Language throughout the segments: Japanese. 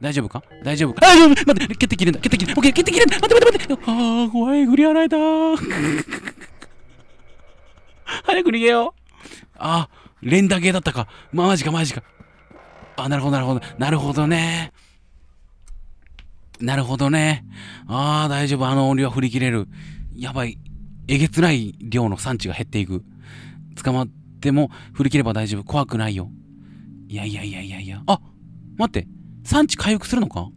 大丈夫か大丈夫か大丈夫待って蹴って切るんだ蹴って切るんオ蹴って切るんだ待って待って待ってあ怖い振り払えたー 早く逃げようあ連打ゲーだったかまマジかマジかあなるほどなるほどなるほどねなるほどねああ大丈夫あの音量は振り切れるやばいえげつない量の産地が減っていく捕まっても振り切れば大丈夫怖くないよいやいやいやいやいやあ待って産地回復するのか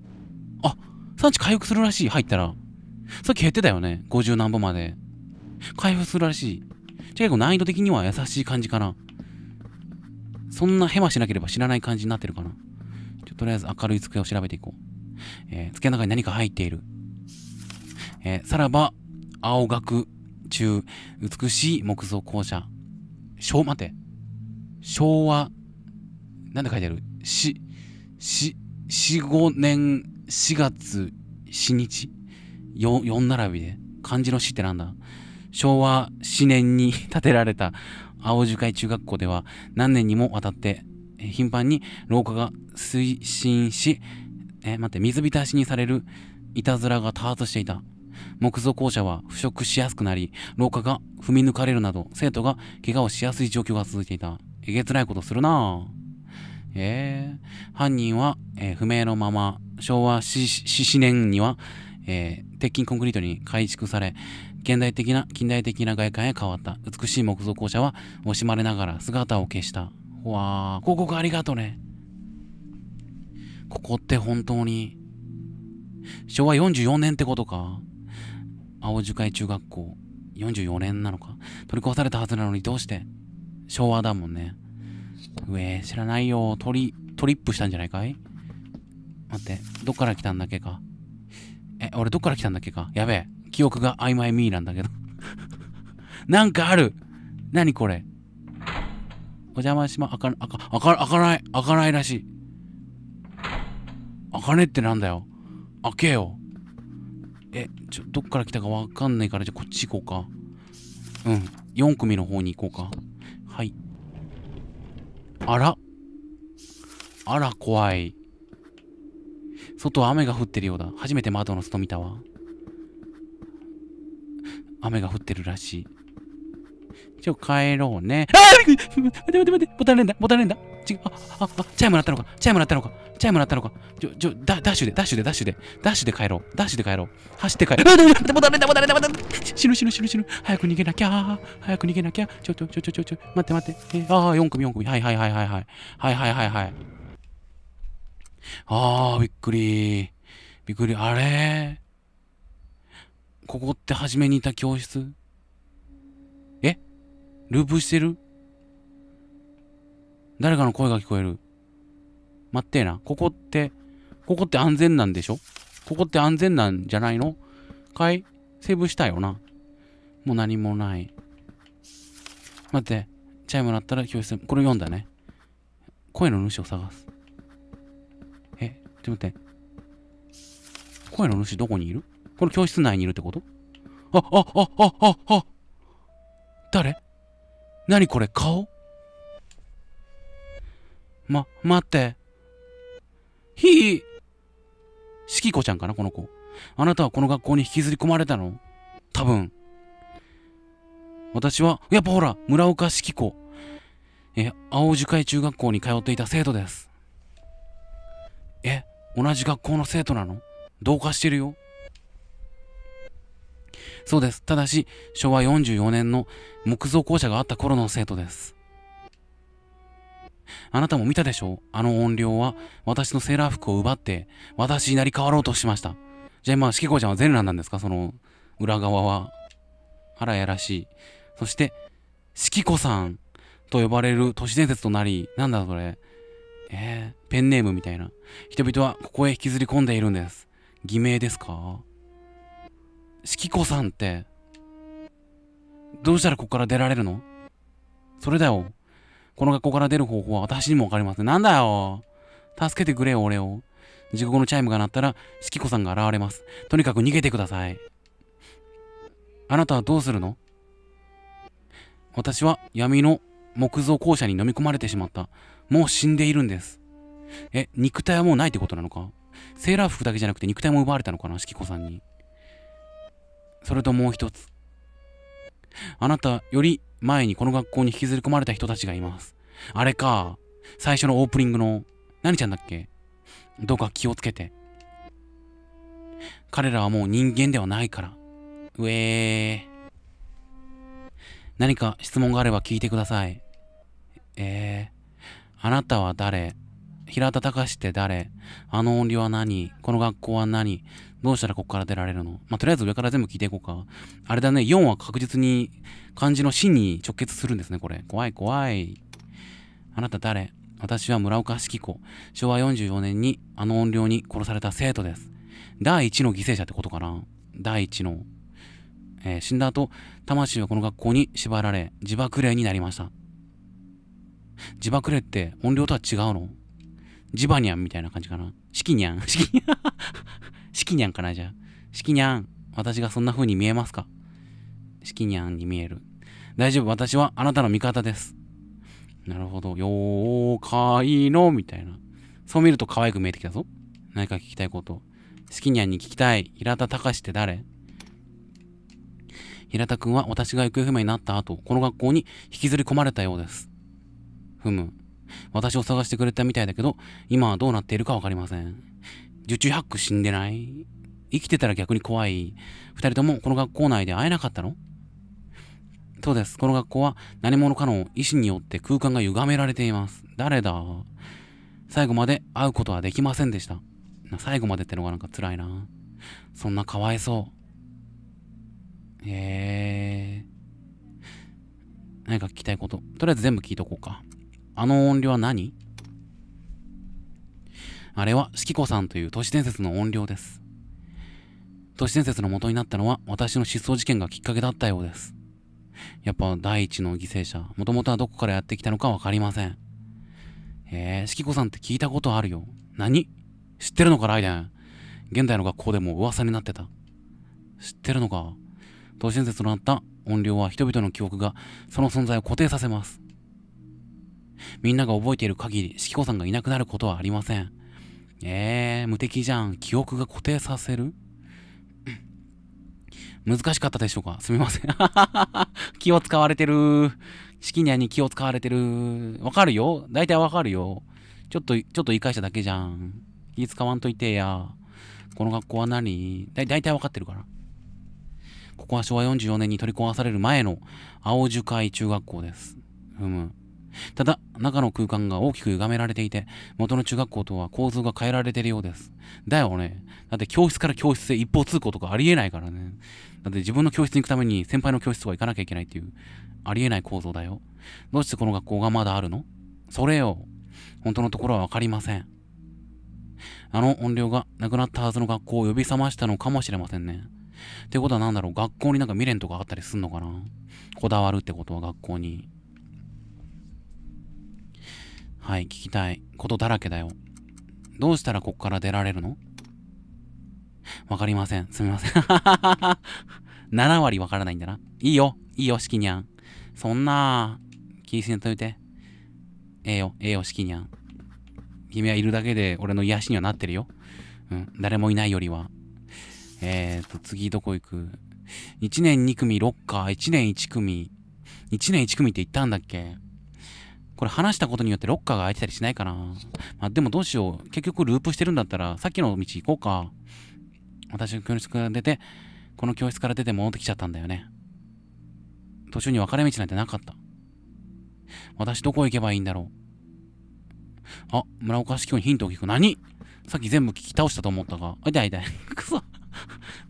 あ、産地回復するらしい。入ったら。さっき減ってたよね。50何本まで。回復するらしい。じゃあ結構難易度的には優しい感じかな。そんなヘマしなければ知らない感じになってるかな。ちょっとりあえず明るい机を調べていこう。えー、机の中に何か入っている。えー、さらば、青学中、美しい木造校舎。昭、待て。昭和、なんで書いてあるし、し、45年4月4日 4, 4並びで漢字の死ってなんだ昭和4年に 建てられた青樹会中学校では何年にもわたって頻繁に廊下が推進し、え待って水浸しにされるいたずらが多発していた木造校舎は腐食しやすくなり廊下が踏み抜かれるなど生徒が怪我をしやすい状況が続いていたえげつないことするなぁえー、犯人は、えー、不明のまま昭和4年には、えー、鉄筋コンクリートに改築され現代的な近代的な外観へ変わった美しい木造校舎は惜しまれながら姿を消したわー広告ありがとうねここって本当に昭和44年ってことか青樹海中学校44年なのか取り壊されたはずなのにどうして昭和だもんね上、知らないよ。トリ、トリップしたんじゃないかい待って、どっから来たんだっけか。え、俺どっから来たんだっけか。やべえ。記憶が曖昧ミーなんだけど なんかある何これお邪魔しま、あか、あか、あか、あかない、あかないらしい。あかねってなんだよ。開けよ。え、ちょ、どっから来たかわかんないから、じゃあこっち行こうか。うん。4組の方に行こうか。はい。あら。あら、怖い。外は雨が降ってるようだ。初めて窓の外見たわ。雨が降ってるらしい。一応帰ろうね。あ待って待って待ってボタン連打ボタン連打違う、あ、あ、あ、チャイム鳴ったのか、チャイム鳴ったのか、チャイム鳴ったのか、ちょ、ちょ、ダッシュで、ダッシュで、ダッシュで、ダッシュで帰ろう、ダッシュで帰ろう、走って帰ろう、あ、ダメだ、もうダメだ、もうダメ死ぬ死ぬ死ぬ死ぬ、早く逃げなきゃ、早く逃げなきゃ、ちょ、ちょ、ちょ、ちょ、ちょ、ちょ、待って待って、えー、ああ、4組4組、はいはいはいはいはい、はいはいはいはい。ああ、びっくりびっくり、あれここって初めにいた教室えループしてる誰かの声が聞こえる。待ってえな。ここって、ここって安全なんでしょここって安全なんじゃないのかいセーブしたよな。もう何もない。待って。チャイム鳴ったら教室、これ読んだね。声の主を探す。え、ちょっと待って。声の主どこにいるこの教室内にいるってことあ、あ、あ、あ、あ、あ。誰何これ顔ま、待って。ひいしきこちゃんかな、この子。あなたはこの学校に引きずり込まれたの多分。私は、やっぱほら、村岡しき子。え、青樹海中学校に通っていた生徒です。え、同じ学校の生徒なの同化してるよ。そうです。ただし、昭和44年の木造校舎があった頃の生徒です。あなたも見たでしょあの音量は私のセーラー服を奪って私になり変わろうとしました。じゃあ今、しきこちゃんは全裸なんですかその裏側は。あらやらしい。そして、しきこさんと呼ばれる都市伝説となり、なんだそれ。えー、ペンネームみたいな。人々はここへ引きずり込んでいるんです。偽名ですかしきこさんって、どうしたらここから出られるのそれだよ。この学校から出る方法は私にもわかりません。なんだよ助けてくれよ、俺を。時刻のチャイムが鳴ったら、しき子さんが現れます。とにかく逃げてください。あなたはどうするの私は闇の木造校舎に飲み込まれてしまった。もう死んでいるんです。え、肉体はもうないってことなのかセーラー服だけじゃなくて肉体も奪われたのかなしきこさんに。それともう一つ。あなたより前にこの学校に引きずり込まれた人たちがいます。あれか、最初のオープニングの、何ちゃんだっけどうか気をつけて。彼らはもう人間ではないから。うえー。何か質問があれば聞いてください。えー、あなたは誰平田隆って誰あの音量は何この学校は何どうしたらここから出られるのまあ、とりあえず上から全部聞いていこうか。あれだね、4は確実に漢字の死に直結するんですね、これ。怖い怖い。あなた誰私は村岡式子。昭和44年にあの音量に殺された生徒です。第一の犠牲者ってことかな第一の。えー、死んだ後、魂はこの学校に縛られ、自爆霊になりました。自爆霊って音量とは違うのジバニャンみたいな感じかな。四季ニャン。四季ニャン。しきにゃんかな、じゃあ。しきにゃん。私がそんな風に見えますかしきにゃんに見える。大丈夫、私はあなたの味方です。なるほど。妖怪の、みたいな。そう見ると可愛く見えてきたぞ。何か聞きたいこと。しきにゃんに聞きたい。平田隆って誰平田くんは私が行方不明になった後、この学校に引きずり込まれたようです。ふむ。私を探してくれたみたいだけど、今はどうなっているかわかりません。受注ハック死んでない生きてたら逆に怖い。二人ともこの学校内で会えなかったのそうです。この学校は何者かの意思によって空間が歪められています。誰だ最後まで会うことはできませんでした。最後までってのがなんか辛いな。そんなかわいそう。へえ。何か聞きたいこと。とりあえず全部聞いとこうか。あの音量は何あれは四季子さんという都市伝説の怨霊です。都市伝説の元になったのは私の失踪事件がきっかけだったようです。やっぱ第一の犠牲者、もともとはどこからやってきたのかわかりません。えー、四季子さんって聞いたことあるよ。何知ってるのかライデン。現代の学校でも噂になってた。知ってるのか都市伝説となった音量は人々の記憶がその存在を固定させます。みんなが覚えている限り、四季子さんがいなくなることはありません。えー、無敵じゃん。記憶が固定させる難しかったでしょうかすみません。気を使われてる。資金に気を使われてる。わかるよ大体わかるよ。ちょっと、ちょっと言い返しただけじゃん。気使わんといてや。この学校は何だ大体わかってるから。ここは昭和44年に取り壊される前の青樹会中学校です。ふむ。ただ、中の空間が大きく歪められていて、元の中学校とは構造が変えられてるようです。だよね。だって教室から教室へ一方通行とかありえないからね。だって自分の教室に行くために先輩の教室とか行かなきゃいけないっていう、ありえない構造だよ。どうしてこの学校がまだあるのそれよ。本当のところはわかりません。あの音量がなくなったはずの学校を呼び覚ましたのかもしれませんね。ってことは何だろう学校になんか未練とかあったりすんのかなこだわるってことは学校に。はい、聞きたいことだらけだよ。どうしたらこっから出られるのわかりません。すみません。7 割わからないんだな。いいよ。いいよ、シキニャン。そんな、気にせんといて。ええよ、ええよ、シキニャン。君はいるだけで俺の癒しにはなってるよ。うん、誰もいないよりは。えーと、次どこ行く ?1 年2組ロッカー、1年1組。1年1組って言ったんだっけこれ話したことによってロッカーが開いてたりしないかな。まあ、でもどうしよう。結局ループしてるんだったら、さっきの道行こうか。私の教室から出て、この教室から出て戻ってきちゃったんだよね。途中に分かれ道なんてなかった。私どこ行けばいいんだろう。あ、村岡市教にヒントを聞く。何さっき全部聞き倒したと思ったが。あ、痛い痛い。くそ。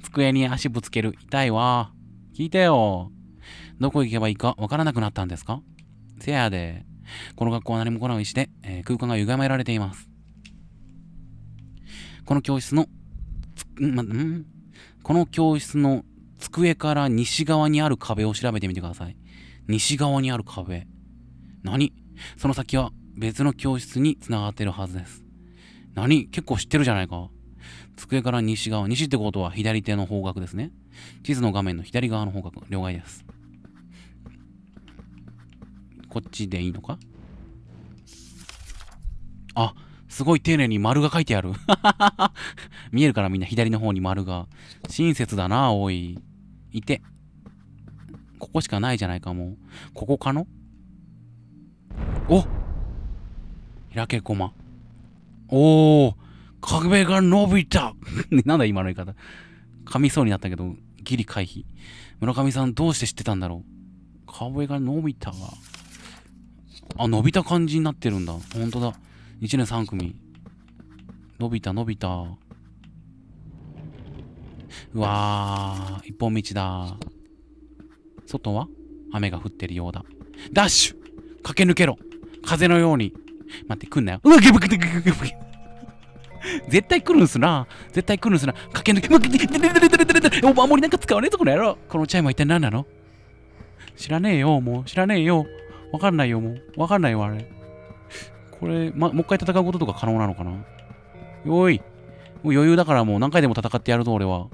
机に足ぶつける。痛いわ。聞いてよ。どこ行けばいいか分からなくなったんですかせやで。この学校は何も来ないしで、えー、空間が歪められています。この教室の、ま、んこの教室の机から西側にある壁を調べてみてください。西側にある壁。何その先は別の教室に繋がってるはずです。何結構知ってるじゃないか。机から西側、西ってことは左手の方角ですね。地図の画面の左側の方角、両替です。こっちでいいのかあ、すごい丁寧に丸が書いてある。見えるからみんな左の方に丸が。親切だな、おい。いて。ここしかないじゃないか、もう。ここかのお開けこま。おー壁が伸びた なんだ今の言い方。噛みそうになったけど、ギリ回避。村上さんどうして知ってたんだろう壁が伸びたが。あ、伸びた感じになってるんだ。ほんとだ。1年3組。伸びた、伸びた。うわー、一本道だ。外は雨が降ってるようだ。ダッシュ駆け抜けろ風のように。待って、来んなよ。うわ、ゲブゲブゲブゲブ絶対来るんすな。絶対来るんすな。駆け抜け、むけ、ででででででお守りなんか使わねえぞ、この野郎。このチャイムは一体何なの知らねえよ、もう。知らねえよ。わかんないよ、もう。わかんないよ、あれ。これ、ま、もう一回戦うこととか可能なのかなよーい。もう余裕だからもう何回でも戦ってやるぞ、俺は。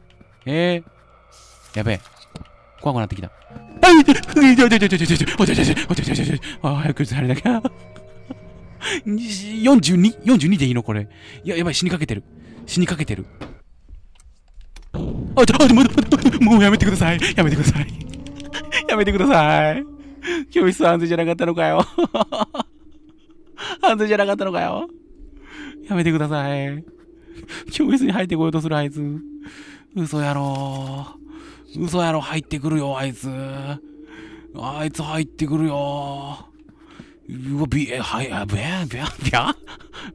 えー、やべえ。怖くなってきた。あいちょちょちょちょちょちょちょちょちょちょちょちょあ、早くされなきゃ。42?42 42でいいのこれ。いや、やばい、死にかけてる。死にかけてる。あ、ちょ、あ、ちょ、もうやめてください。やめてください。やめてください。教室安全じゃなかったのかよ。安 全じゃなかったのかよ。やめてください。教室に入ってこようとするあいつ。嘘やろ。嘘やろ、入ってくるよ、あいつ。あいつ入ってくるよ。うわ、び、え、はい、あ、びゃ、びゃ、びゃ、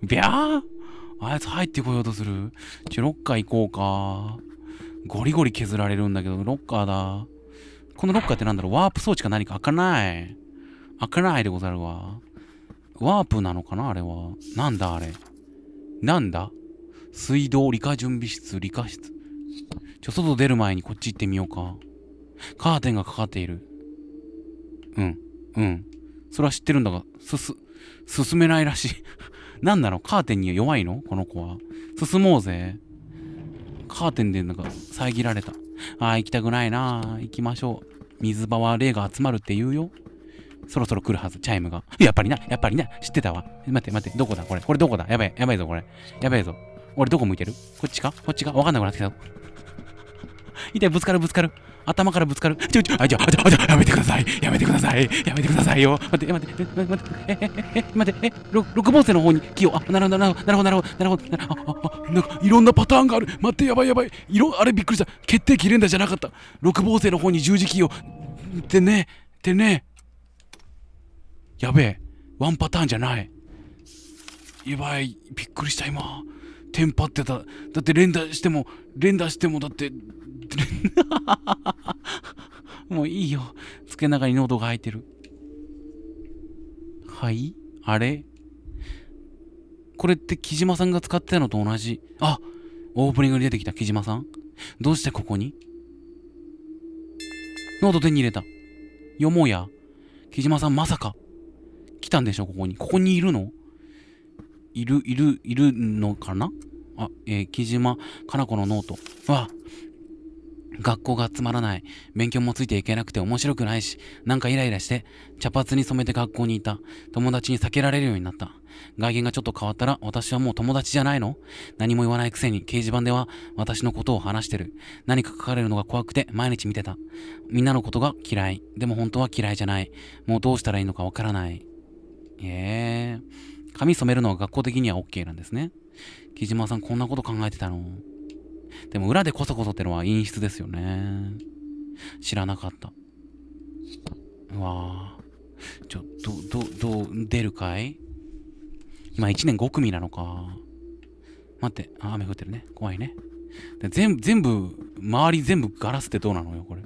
びゃあいつ入ってこようとする。ちょ、ロッカー行こうか。ゴリゴリ削られるんだけど、ロッカーだ。このロッカーってなんだろうワープ装置か何か開かない。開かないでござるわ。ワープなのかなあれは。なんだあれ。なんだ水道、理科準備室、理科室。ちょ、外出る前にこっち行ってみようか。カーテンがかかっている。うん。うん。それは知ってるんだが、すす、進めないらしい。なんだろうカーテンには弱いのこの子は。進もうぜ。カーテンでなんか遮られた。ああ、行きたくないな行きましょう。水場は霊が集まるって言うよ。そろそろ来るはず、チャイムが。やっぱりな、やっぱりな、知ってたわ。待って待って、どこだこれ、これどこだやばい、やばいぞ、これ。やばいぞ。俺どこ向いてるこっちかこっちかわかんなくなってきたぞ。痛い、ぶつかる、ぶつかる。頭からぶつかる。ちょ、ちょ、あ、ちょ、あ、ちょ、あ、ちょ、やめてください。やめてください。やめてくださいよ。待って、待って、待って、待って、え、え、え、待って、え、六芒星の方に木を。あ、なるほど、なるほど、なるほど、なるほど、なるほど。あ、あ、なんか、いろんなパターンがある。待って、やばい、やばい。いろ、あれびっくりした。決定切れんだじゃなかった。六芒星の方に十字キーを。でてね、でてね。やべえ。ワンパターンじゃない。やばい。びっくりした、今。テンパってただって連打しても連打してもだって もういいよ。つけながらに喉が開いてる。はいあれこれって木島さんが使ってたのと同じ。あオープニングに出てきた木島さんどうしてここにノート手に入れた。よもや。木島さんまさか。来たんでしょここに。ここにいるのいる、いる、いるのかなあ、えー、木島かな子のノート。わあ、学校がつまらない。勉強もついていけなくて面白くないし、なんかイライラして、茶髪に染めて学校にいた。友達に避けられるようになった。外見がちょっと変わったら、私はもう友達じゃないの何も言わないくせに掲示板では私のことを話してる。何か書かれるのが怖くて毎日見てた。みんなのことが嫌い。でも本当は嫌いじゃない。もうどうしたらいいのかわからない。えー。髪染めるのは学校的には OK なんですね。木島さんこんなこと考えてたのでも裏でこそこそってのは陰湿ですよね。知らなかった。うわあ。ちょ、ど、ど、ど、出るかい今1年5組なのか。待って、あ、雨降ってるね。怖いね。で全部、全部、周り全部ガラスってどうなのよ、これ。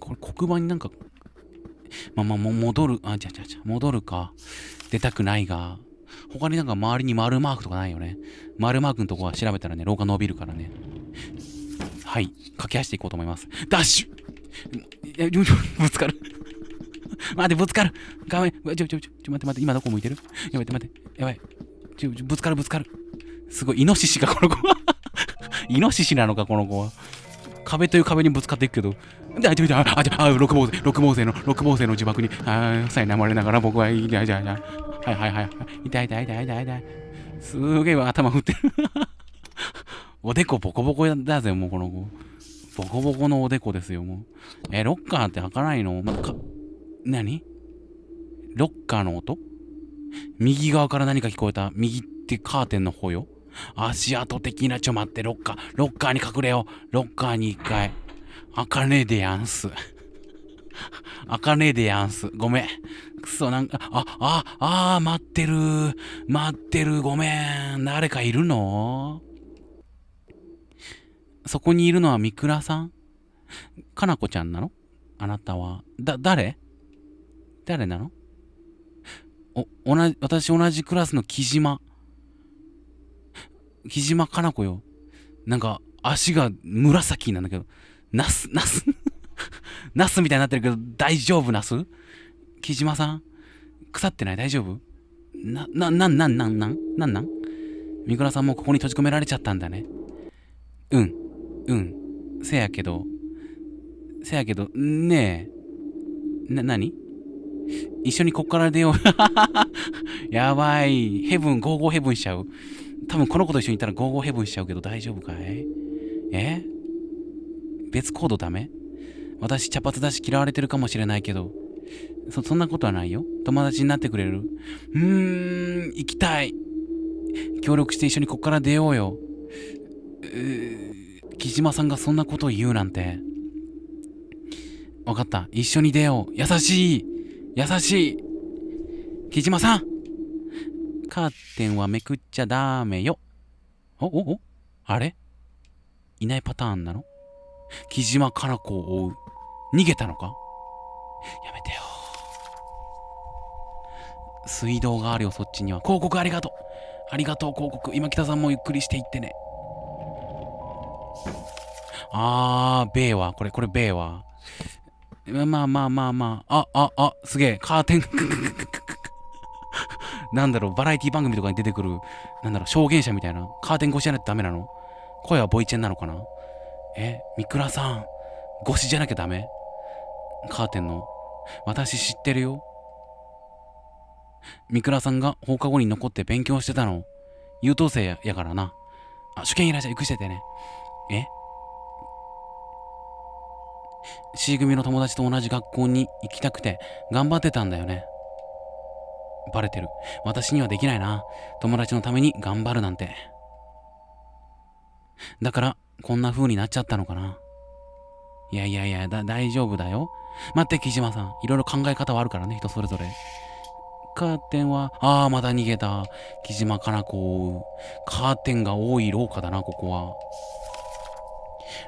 これ黒板になんか、まあまあ、も戻る、あ、ちゃちゃちゃ、戻るか。出たくないが。他になんか周りに丸マークとかないよね。丸マークのとこは調べたらね、廊下伸びるからね。はい。駆け足していこうと思います。ダッシュぶつかる。待って、ぶつかる。画面、ちょ、ちょ、ちょ、ちょ、待って、待って、今どこ向いてるやばい、待って、やばい。ちょ、ちょぶつかる、ぶつかる。すごい、イノシシがこの子は イノシシなのか、この子は。壁という壁にぶつかっていくけど、で、あ、ちょ、あ、あ、あ、六芒星、六芒星の、六芒星の呪縛に、あ、さえなまれながら僕はいい、じゃ、じゃ、はいはいはい。痛い痛い痛い痛い痛い。すーげえ頭振ってる おでこボコボコだぜ、もうこの子。ボコボコのおでこですよ、もう。え、ロッカーって開かないのまだか、何ロッカーの音右側から何か聞こえた。右ってカーテンの方よ。足跡的な、ちょ待って、ロッカー、ロッカーに隠れよう。ロッカーに一回。開かねえでやんす。あかねえでやんす。ごめん。くそ、なんか、あ、あ、ああ、待ってる。待ってる。ごめん。誰かいるのそこにいるのは三倉さんかなこちゃんなのあなたは。だ、誰誰なのお、同じ、私同じクラスの木島。木島かな子よ。なんか、足が紫なんだけど、ナス、ナスナスみたいになってるけど、大丈夫ナス木島さん腐ってない大丈夫な、な、な、な、な、な、な、なん三倉さんもここに閉じ込められちゃったんだね。うん。うん。せやけど。せやけど、ねえ。な、なに一緒にこっから出よう。やばい。ヘブン、ゴーゴーヘブンしちゃう。多分この子と一緒にいたらゴーゴーヘブンしちゃうけど大丈夫かいえ別コードダメ私茶髪だし嫌われてるかもしれないけど、そ、そんなことはないよ。友達になってくれるうーん、行きたい。協力して一緒にこっから出ようよ。う木島さんがそんなことを言うなんて。わかった。一緒に出よう。優しい。優しい。木島さんカーテンはめくっちゃダメよ。おおおあれいないパターンなの木島かな子を追う。逃げたのかやめてよ。水道があるよ、そっちには。広告ありがとう。ありがとう、広告。今北さんもゆっくりしていってね。あー、米は。これ、これ、米は。まあまあまあまあ。あ、あ、あ、すげえ。カーテン。なんだろう、バラエティ番組とかに出てくる、なんだろう、証言者みたいな。カーテン越しじゃないとダメなの声はボイチェンなのかなえ、三倉さん。越しじゃなきゃダメカーテンの。私知ってるよ。三倉さんが放課後に残って勉強してたの。優等生やからな。あ、受験いらっしゃい、行くしててね。え ?C 組の友達と同じ学校に行きたくて頑張ってたんだよね。バレてる。私にはできないな。友達のために頑張るなんて。だから、こんな風になっちゃったのかな。いやいやいや、だ、大丈夫だよ。待って、木島さん。いろいろ考え方はあるからね、人それぞれ。カーテンは、ああ、また逃げた。木島かな子カーテンが多い廊下だな、ここは。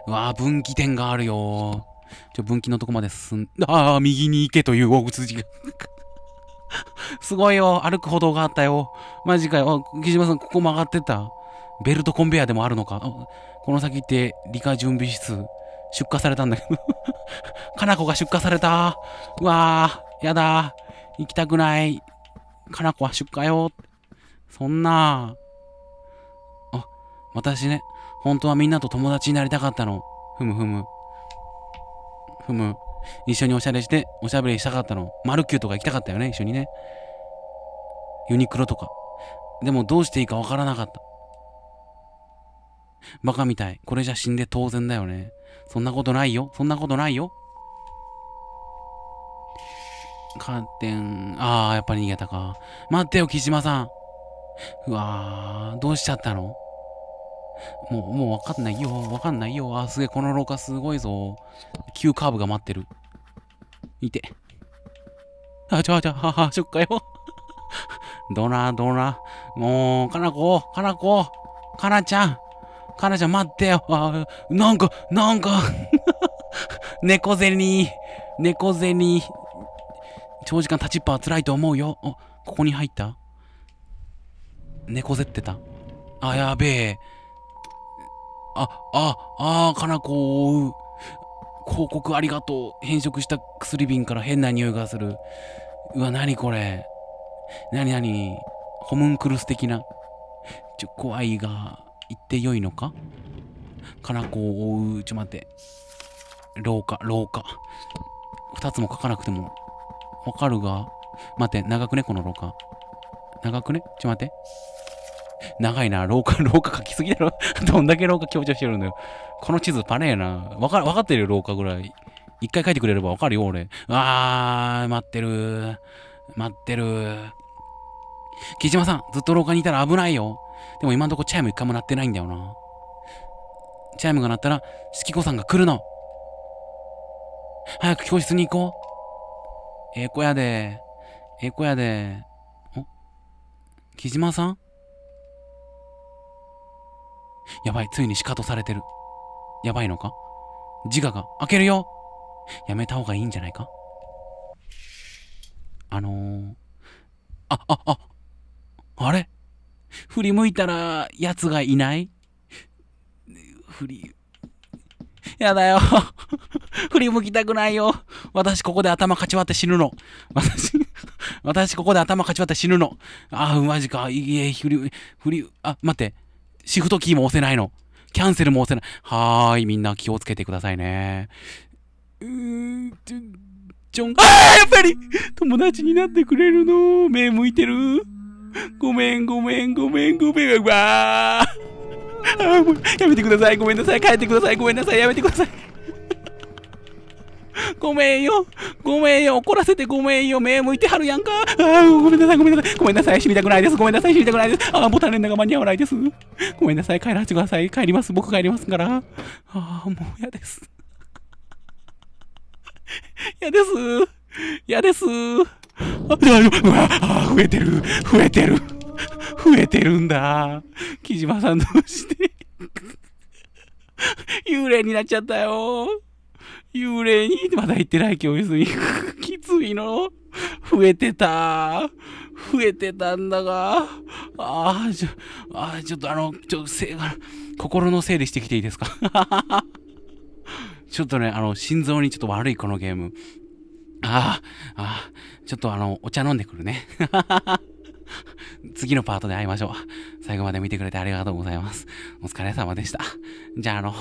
うわあ、分岐点があるよちょ、分岐のとこまで進ん、ああ、右に行けという大口が。すごいよ。歩く歩道があったよ。マジかよ。木島さん、ここ曲がってた。ベルトコンベヤでもあるのか。この先って理科準備室。出荷されたんだけど かなこが出荷された。うわー、やだ。行きたくない。かなこは出荷よ。そんな。あ、私ね、本当はみんなと友達になりたかったの。ふむふむ。ふむ。一緒におしゃれして、おしゃべりしたかったの。マルキューとか行きたかったよね、一緒にね。ユニクロとか。でもどうしていいかわからなかった。バカみたい。これじゃ死んで当然だよね。そんなことないよ。そんなことないよ。カーテン、ああ、やっぱり逃げたか。待ってよ、木島さん。うわー、どうしちゃったのもう、もうわかんないよ、わかんないよ。あー、すげえ、この廊下すごいぞ。急カーブが待ってる。いて。あ、ちょ、ちょ、はは、しょっかよ。どな、どな。もう、かなこ、かなこ、かなちゃん。彼女ちゃん待ってよ。あなんか、なんか 猫背に、猫背に、長時間立ちっぱは辛いと思うよ。ここに入った猫背ってたあ、やべえ。あ、あ、あー、かなこを追う。広告ありがとう。変色した薬瓶から変な匂いがする。うわ、なにこれ。なになにホムンクルス的な。ちょ、怖いが。行ってよいのかかなこを追う。ちょ、待って。廊下、廊下。二つも書かなくても、わかるが。待って、長くね、この廊下。長くねちょ、待って。長いな。廊下、廊下書きすぎだろ どんだけ廊下強調してるんだよ。この地図パネやな。わか、わかってるよ、廊下ぐらい。一回書いてくれればわかるよ、俺。あー、待ってる待ってる木島さん、ずっと廊下にいたら危ないよ。でも今んとこチャイム一回も鳴ってないんだよな。チャイムが鳴ったら、四季子さんが来るの早く教室に行こう。ええー、子やで。ええー、子やで。お木島さんやばい、ついにシカトされてる。やばいのか自我が開けるよやめた方がいいんじゃないかあのー、あ、あ、あ、あれ振り向いたら、奴がいない振り、やだよ。振り向きたくないよ。私ここで頭かち割って死ぬの。私、私ここで頭かち割って死ぬの。ああ、マジか。いえ、振り、振り、あ、待って。シフトキーも押せないの。キャンセルも押せない。はーい、みんな気をつけてくださいね。うーん、ちょ、ちょん。ああ、やっぱり友達になってくれるの。目向いてる。ごめん、ごめん、ごめん、ごめん、うわあやめてください、ごめんなさい、帰ってください、ごめんなさい、やめてください。ごめんよ、ごめんよ、怒らせてごめんよ、目向いてはるやんか。あごめんなさい、ごめんなさい、ごめんなさい、知りたくないです、ごめんなさい、知りたくないです。あボタン連打が間に合わないです。ごめんなさい、帰らせてください、帰ります、僕帰りますから。ああ、もう嫌です。嫌です。嫌です。あ、あ、増えてる、増えてる、増えてるんだ。木島さんどうして幽霊になっちゃったよ。幽霊に、まだ行ってない教室に。きついの。増えてた。増えてたんだが。ああ、ちょ、あちょっとあの、ちょ、せ、心の整理してきていいですか ちょっとね、あの、心臓にちょっと悪いこのゲーム。ああ、ああ、ちょっとあの、お茶飲んでくるね。次のパートで会いましょう。最後まで見てくれてありがとうございます。お疲れ様でした。じゃあ、あの、